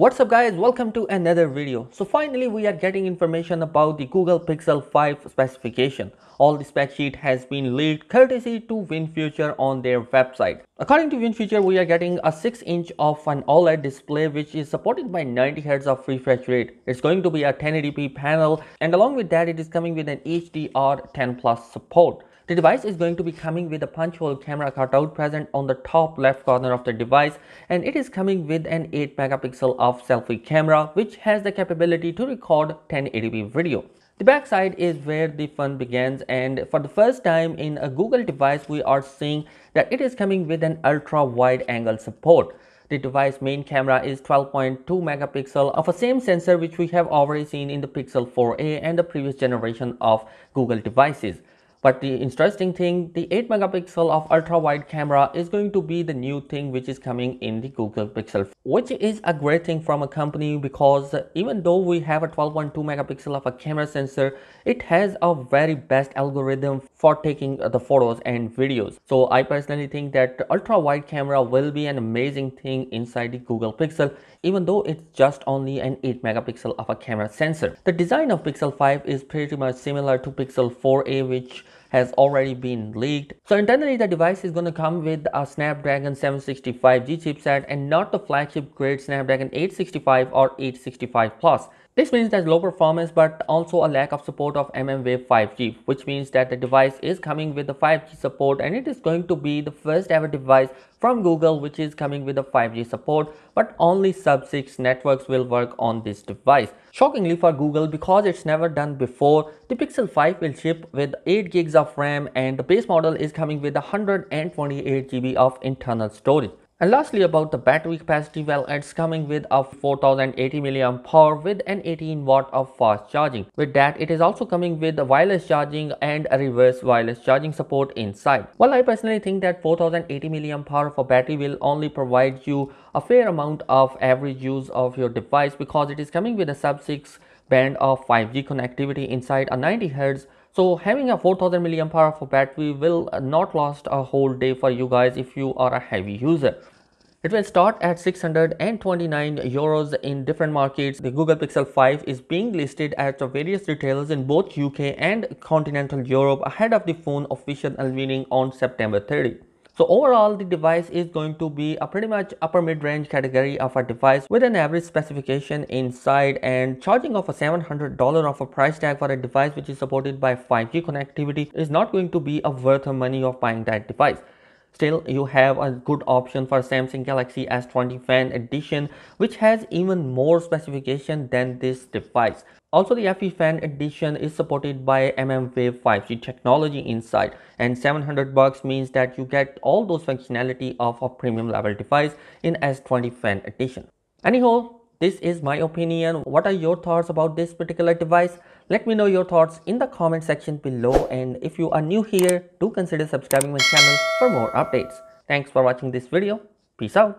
What's up guys, welcome to another video. So finally we are getting information about the Google Pixel 5 specification. All the spec sheet has been leaked courtesy to WinFuture on their website. According to WinFuture, we are getting a 6 inch of an OLED display which is supported by 90 hertz of refresh rate. It's going to be a 1080p panel and along with that it is coming with an HDR10 plus support. The device is going to be coming with a punch hole camera cutout present on the top left corner of the device and it is coming with an 8 megapixel of selfie camera which has the capability to record 1080p video. The backside is where the fun begins and for the first time in a Google device we are seeing that it is coming with an ultra wide angle support. The device main camera is 12.2 megapixel of a same sensor which we have already seen in the Pixel 4a and the previous generation of Google devices. But the interesting thing, the 8 megapixel of ultra wide camera is going to be the new thing which is coming in the Google Pixel, which is a great thing from a company because even though we have a 12.2 megapixel of a camera sensor, it has a very best algorithm for taking the photos and videos. So I personally think that ultra wide camera will be an amazing thing inside the Google Pixel, even though it's just only an 8 megapixel of a camera sensor. The design of Pixel 5 is pretty much similar to Pixel 4a, which has already been leaked. So internally the device is going to come with a Snapdragon 765G chipset and not the flagship grade Snapdragon 865 or 865 Plus. This means there's low performance but also a lack of support of mmWave 5G which means that the device is coming with the 5G support and it is going to be the first ever device from Google which is coming with a 5G support but only sub 6 networks will work on this device. Shockingly for Google because it's never done before, the Pixel 5 will ship with 8 gigs of RAM and the base model is coming with 128 GB of internal storage. And lastly about the battery capacity, well it's coming with a 4080 mAh with an 18 watt of fast charging. With that it is also coming with wireless charging and a reverse wireless charging support inside. Well I personally think that 4080 mAh for battery will only provide you a fair amount of average use of your device because it is coming with a sub 6 band of 5G connectivity inside a 90 Hz so having a 4000 milliamp hour of battery will uh, not last a whole day for you guys if you are a heavy user it will start at 629 euros in different markets. The Google Pixel 5 is being listed at the various retailers in both UK and continental Europe ahead of the phone official unveiling on September 30. So overall, the device is going to be a pretty much upper mid-range category of a device with an average specification inside and charging of a $700 of a price tag for a device which is supported by 5G connectivity is not going to be a worth of money of buying that device. Still, you have a good option for Samsung Galaxy S20 Fan Edition, which has even more specification than this device. Also, the FE Fan Edition is supported by mmWave 5G technology inside, and 700 bucks means that you get all those functionality of a premium level device in S20 Fan Edition. Anyhow, this is my opinion. What are your thoughts about this particular device? Let me know your thoughts in the comment section below and if you are new here, do consider subscribing my channel for more updates. Thanks for watching this video. Peace out.